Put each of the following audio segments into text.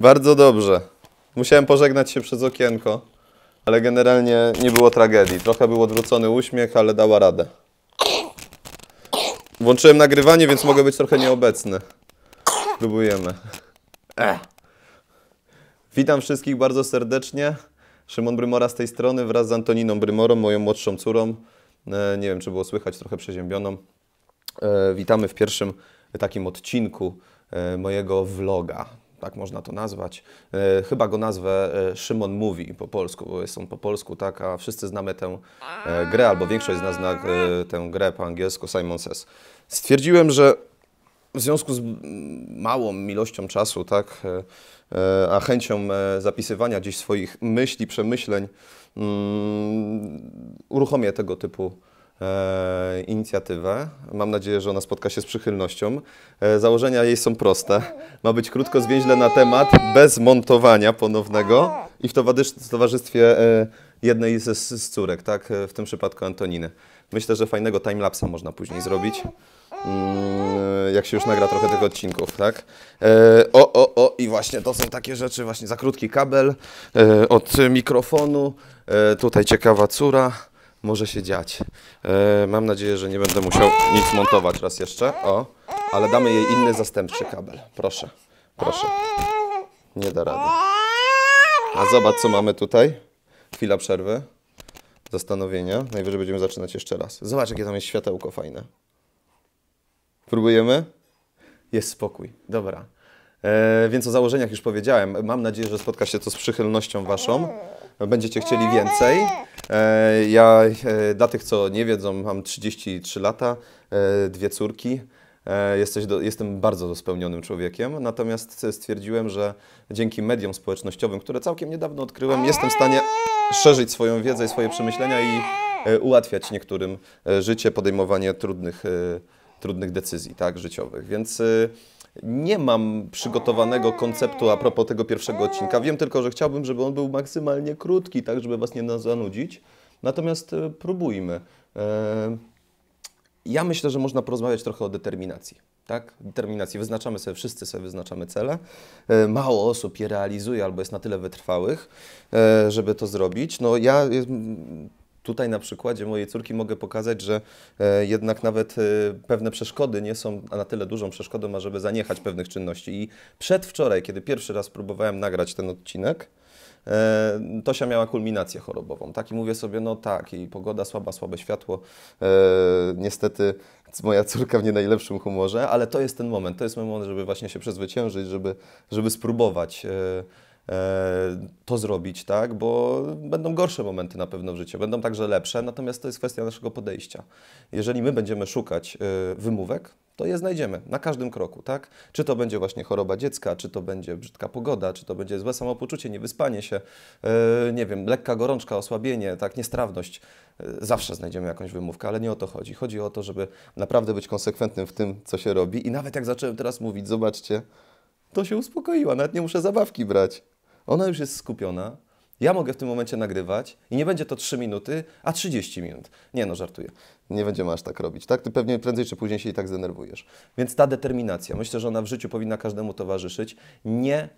Bardzo dobrze. Musiałem pożegnać się przez okienko, ale generalnie nie było tragedii. Trochę był odwrócony uśmiech, ale dała radę. Włączyłem nagrywanie, więc mogę być trochę nieobecny. Próbujemy. Witam wszystkich bardzo serdecznie. Szymon Brymora z tej strony wraz z Antoniną Brymorą, moją młodszą córą. E, nie wiem, czy było słychać, trochę przeziębioną. E, witamy w pierwszym takim odcinku e, mojego vloga tak można to nazwać. E, chyba go nazwę e, Szymon Mówi po polsku, bo jest on po polsku, tak, a wszyscy znamy tę e, grę, albo większość z nas zna tę grę po angielsku Simon Says. Stwierdziłem, że w związku z małą ilością czasu, tak, a chęcią zapisywania gdzieś swoich myśli, przemyśleń, mm, uruchomię tego typu e, inicjatywę. Mam nadzieję, że ona spotka się z przychylnością. E, założenia jej są proste. Ma być krótko, zwięźle na temat, bez montowania ponownego i w towarzystwie e, jednej z, z córek, tak? E, w tym przypadku Antoniny. Myślę, że fajnego timelapsa można później zrobić. Mm, jak się już nagra trochę tych odcinków, tak? E, o, o, o, i właśnie to są takie rzeczy, właśnie za krótki kabel e, od mikrofonu, e, tutaj ciekawa córa, może się dziać. E, mam nadzieję, że nie będę musiał nic montować raz jeszcze. O, ale damy jej inny zastępczy kabel. Proszę, proszę. Nie da rady. A zobacz, co mamy tutaj. Chwila przerwy. Zastanowienia. Najwyżej będziemy zaczynać jeszcze raz. Zobacz, jakie tam jest światełko fajne. Próbujemy? Jest spokój. Dobra. E, więc o założeniach już powiedziałem. Mam nadzieję, że spotka się to z przychylnością Waszą. Będziecie chcieli więcej. E, ja e, dla tych, co nie wiedzą, mam 33 lata, dwie córki. Jesteś do, jestem bardzo spełnionym człowiekiem, natomiast stwierdziłem, że dzięki mediom społecznościowym, które całkiem niedawno odkryłem, jestem w stanie szerzyć swoją wiedzę i swoje przemyślenia i ułatwiać niektórym życie, podejmowanie trudnych, trudnych decyzji tak, życiowych. Więc nie mam przygotowanego konceptu a propos tego pierwszego odcinka. Wiem tylko, że chciałbym, żeby on był maksymalnie krótki, tak żeby Was nie zanudzić. Natomiast e, próbujmy. E, ja myślę, że można porozmawiać trochę o determinacji. Tak? Determinacji. Wyznaczamy sobie, wszyscy sobie wyznaczamy cele. E, mało osób je realizuje albo jest na tyle wytrwałych, żeby to zrobić. No ja tutaj na przykładzie mojej córki mogę pokazać, że e, jednak nawet e, pewne przeszkody nie są na tyle dużą przeszkodą, ażeby zaniechać pewnych czynności. I przedwczoraj, kiedy pierwszy raz próbowałem nagrać ten odcinek, e, Tosia miała kulminację chorobową, tak? I mówię sobie, no tak, i pogoda słaba, słabe światło. E, niestety moja córka w nie najlepszym humorze, ale to jest ten moment, to jest moment, żeby właśnie się przezwyciężyć, żeby, żeby spróbować. E, to zrobić, tak? Bo będą gorsze momenty na pewno w życiu, będą także lepsze, natomiast to jest kwestia naszego podejścia. Jeżeli my będziemy szukać y, wymówek, to je znajdziemy na każdym kroku, tak? Czy to będzie właśnie choroba dziecka, czy to będzie brzydka pogoda, czy to będzie złe samopoczucie, niewyspanie się, y, nie wiem, lekka gorączka, osłabienie, tak, niestrawność. Y, zawsze znajdziemy jakąś wymówkę, ale nie o to chodzi. Chodzi o to, żeby naprawdę być konsekwentnym w tym, co się robi i nawet jak zacząłem teraz mówić, zobaczcie, to się uspokoiła, nawet nie muszę zabawki brać. Ona już jest skupiona, ja mogę w tym momencie nagrywać i nie będzie to 3 minuty, a 30 minut. Nie no, żartuję. Nie będziemy aż tak robić, tak? Ty pewnie prędzej czy później się i tak zdenerwujesz. Więc ta determinacja, myślę, że ona w życiu powinna każdemu towarzyszyć. Nie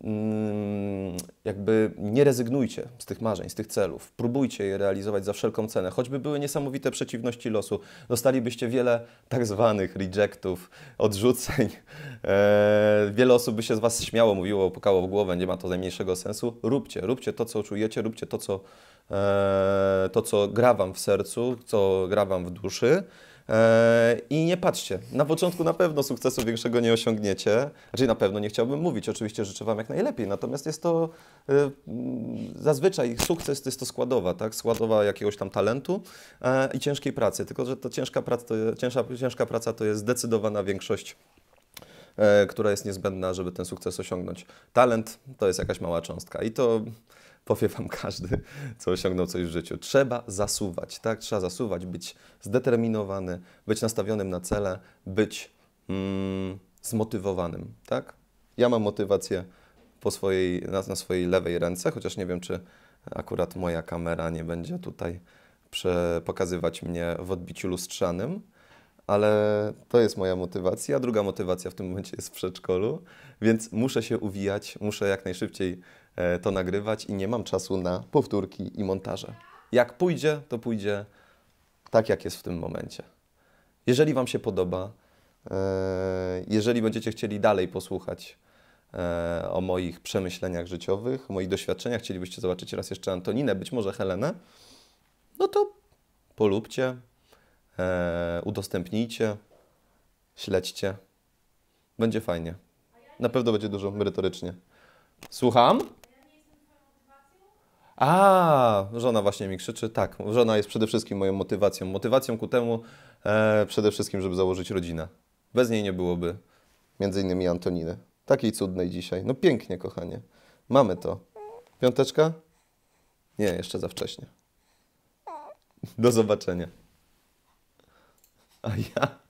Mm, jakby nie rezygnujcie z tych marzeń, z tych celów. Próbujcie je realizować za wszelką cenę. Choćby były niesamowite przeciwności losu, dostalibyście wiele tak zwanych rejectów, odrzuceń. Eee, wiele osób by się z Was śmiało, mówiło, pukało w głowę, nie ma to najmniejszego sensu. Róbcie, róbcie to, co czujecie, róbcie to, co, eee, to, co gra Wam w sercu, co gra Wam w duszy. E, I nie patrzcie, na początku na pewno sukcesu większego nie osiągniecie. Znaczy na pewno nie chciałbym mówić, oczywiście życzę Wam jak najlepiej, natomiast jest to e, zazwyczaj sukces to jest to składowa, tak? Składowa jakiegoś tam talentu e, i ciężkiej pracy. Tylko, że ta ciężka praca to, ciężka, ciężka praca to jest zdecydowana większość E, która jest niezbędna, żeby ten sukces osiągnąć. Talent to jest jakaś mała cząstka i to powie Wam każdy, co osiągnął coś w życiu. Trzeba zasuwać, tak? Trzeba zasuwać, być zdeterminowany, być nastawionym na cele, być mm, zmotywowanym, tak? Ja mam motywację po swojej, na, na swojej lewej ręce, chociaż nie wiem, czy akurat moja kamera nie będzie tutaj pokazywać mnie w odbiciu lustrzanym, ale to jest moja motywacja. Druga motywacja w tym momencie jest w przedszkolu, więc muszę się uwijać, muszę jak najszybciej e, to nagrywać i nie mam czasu na powtórki i montaże. Jak pójdzie, to pójdzie tak, jak jest w tym momencie. Jeżeli Wam się podoba, e, jeżeli będziecie chcieli dalej posłuchać e, o moich przemyśleniach życiowych, o moich doświadczeniach, chcielibyście zobaczyć raz jeszcze Antoninę, być może Helenę, no to polubcie, E, udostępnijcie, śledźcie. Będzie fajnie. Na pewno będzie dużo merytorycznie. Słucham? A, żona właśnie mi krzyczy. Tak, żona jest przede wszystkim moją motywacją. Motywacją ku temu e, przede wszystkim, żeby założyć rodzinę. Bez niej nie byłoby między innymi Antoniny. Takiej cudnej dzisiaj. No pięknie, kochanie. Mamy to. Piąteczka? Nie, jeszcze za wcześnie. Do zobaczenia. あいや